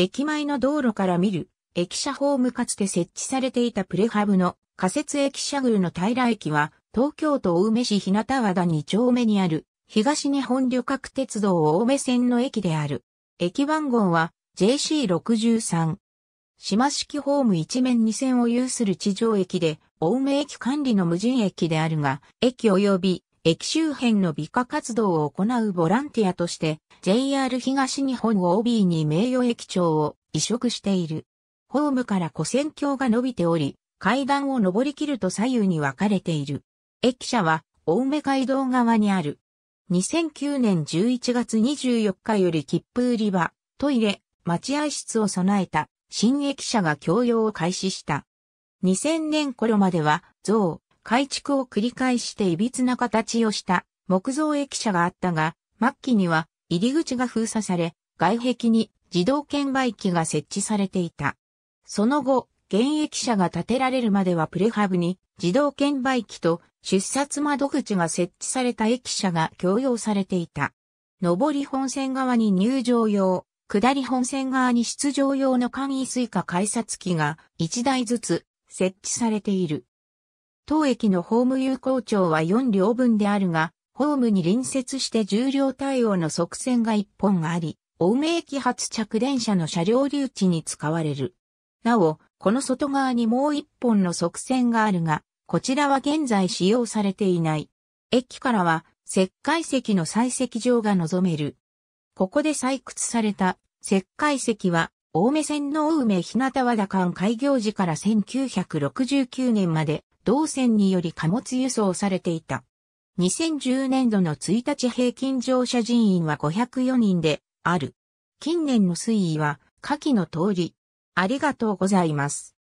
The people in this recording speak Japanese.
駅前の道路から見る、駅舎ホームかつて設置されていたプレハブの仮設駅舎ルの平駅は、東京都青梅市日向和田2丁目にある、東日本旅客鉄道青梅線の駅である。駅番号は JC63。島式ホーム一面2線を有する地上駅で、青梅駅管理の無人駅であるが、駅及び駅周辺の美化活動を行うボランティアとして、JR 東日本 OB に名誉駅長を移植している。ホームから古線橋が伸びており、階段を上り切ると左右に分かれている。駅舎は、青梅街道側にある。2009年11月24日より切符売り場、トイレ、待合室を備えた新駅舎が供用を開始した。2000年頃までは、像、改築を繰り返して歪な形をした木造駅舎があったが、末期には入り口が封鎖され、外壁に自動券売機が設置されていた。その後、現役者が建てられるまではプレハブに自動券売機と出札窓口が設置された駅舎が共用されていた。上り本線側に入場用、下り本線側に出場用の簡易スイカ改札機が1台ずつ設置されている。当駅のホーム有効長は4両分であるが、ホームに隣接して重量対応の側線が1本あり、青梅駅発着電車の車両留置に使われる。なお、この外側にもう1本の側線があるが、こちらは現在使用されていない。駅からは石灰石の採石場が望める。ここで採掘された石灰石は、青梅線の青梅日向和田間開業時から1969年まで同線により貨物輸送されていた。2010年度の1日平均乗車人員は504人である。近年の推移は下記の通り。ありがとうございます。